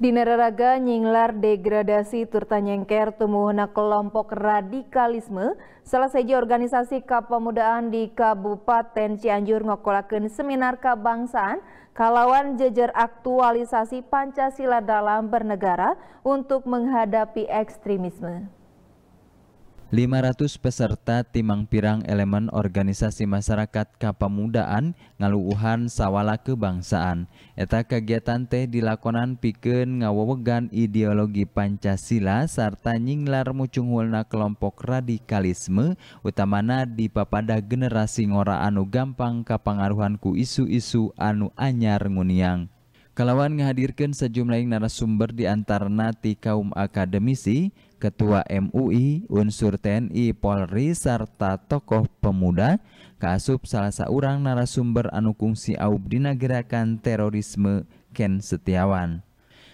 Di Nararaga nyinglar degradasi turtanyengker tumuhna kelompok radikalisme, salah seji organisasi kepemudaan di Kabupaten Cianjur ngokolakeun seminar kebangsaan kalawan jejer aktualisasi Pancasila dalam bernegara untuk menghadapi ekstremisme. 500 peserta Timang Pirang elemen organisasi masyarakat Kapamudaan ngaluuhan Sawala kebangsaan eta kegiatan teh dilakonan piken ngawewegan ideologi Pancasila serta nyinglar mucunghulna kelompok radikalisme utamana di papada generasi ngora anu gampang kapangaruhan ku isu-isu anu anyar nguniang Kalawan menghadirkan sejumlah narasumber di antara nati kaum akademisi, Ketua MUI, unsur TNI Polri, serta tokoh pemuda, Kasub salah seorang narasumber anu kungsi aub dina gerakan terorisme Ken Setiawan.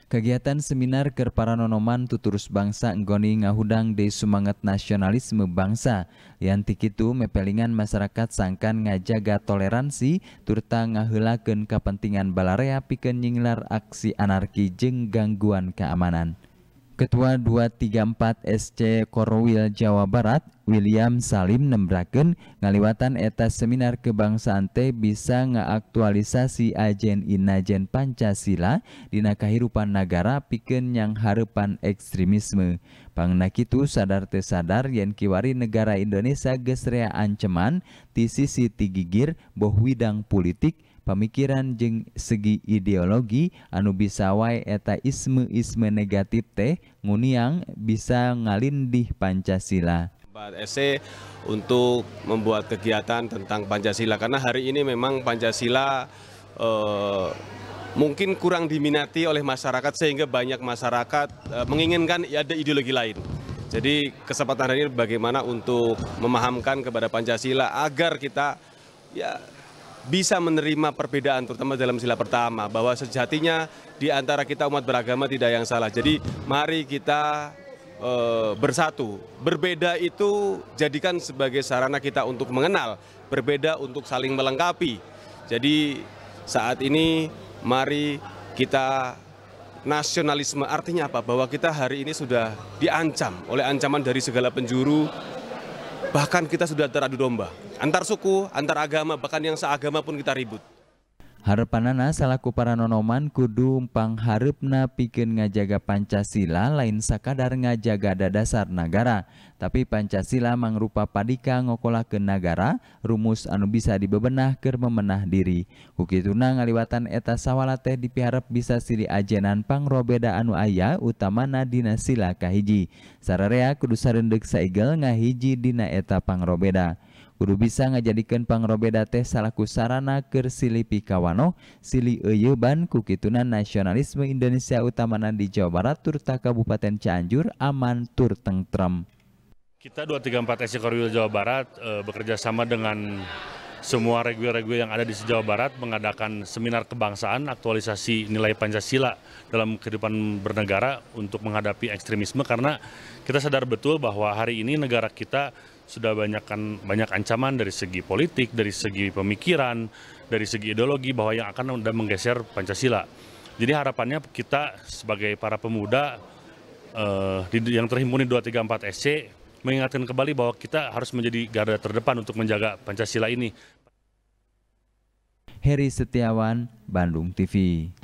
Kegiatan seminar kerparanonoman tuturus bangsa nggoni ngahudang di semangat nasionalisme bangsa. Yang itu mepelingan masyarakat sangkan ngajaga toleransi, turta ngahelaken kepentingan balarea piken nyinglar aksi anarki jeng gangguan keamanan. Ketua 234 SC Korwil Jawa Barat, William Salim nembraken ngaliwatan etas seminar kebangsaan T bisa ngeaktualisasi ajen inajen Pancasila dina kahirupan negara piken yang harapan ekstremisme. Pangna kitu sadar teh sadar yen kiwari negara Indonesia gesrea ancaman ti sisi tigigir boh widang politik Pemikiran jeng segi ideologi anu bisa wae eta isme-isme negatif teh nguniang bisa ngalindih Pancasila. Se untuk membuat kegiatan tentang Pancasila karena hari ini memang Pancasila eh, mungkin kurang diminati oleh masyarakat sehingga banyak masyarakat eh, menginginkan ya ada ideologi lain. Jadi kesempatan hari ini bagaimana untuk memahamkan kepada Pancasila agar kita ya bisa menerima perbedaan terutama dalam sila pertama bahwa sejatinya di antara kita umat beragama tidak yang salah. Jadi mari kita e, bersatu. Berbeda itu jadikan sebagai sarana kita untuk mengenal, berbeda untuk saling melengkapi. Jadi saat ini mari kita nasionalisme artinya apa? Bahwa kita hari ini sudah diancam oleh ancaman dari segala penjuru Bahkan kita sudah teradu domba, antar suku, antar agama, bahkan yang seagama pun kita ribut. Harapanana selaku para nonoman kudu pangharepna pikeun ngajaga Pancasila lain sakadar ngajaga dasar negara tapi Pancasila mangrupa padika ke negara rumus anu bisa dibebenah keur memenah diri. Kukituna ngaliwatan eta sawalate dipiharap bisa silih ajenan pangrobeda anu aya utamana dina sila kahiji. Sararea kudu sarendek saigel ngahiji dina eta pangrobeda. Guru bisa ngajadikan pangrobeda teh salahku sarana ker sili pikawano sili eyeban kukitunan nasionalisme Indonesia utamana di Jawa Barat turta Kabupaten Cianjur aman tur tengtrem. Kita 234 SC Korwil Jawa Barat e, bekerja sama dengan semua regu-regu yang ada di Jawa Barat mengadakan seminar kebangsaan aktualisasi nilai Pancasila dalam kehidupan bernegara untuk menghadapi ekstremisme karena kita sadar betul bahwa hari ini negara kita sudah banyak banyak ancaman dari segi politik, dari segi pemikiran, dari segi ideologi bahwa yang akan sudah menggeser Pancasila. Jadi harapannya kita sebagai para pemuda eh, yang terhimpun di 234 SC mengingatkan kembali bahwa kita harus menjadi garda terdepan untuk menjaga Pancasila ini. Heri Setiawan, Bandung TV.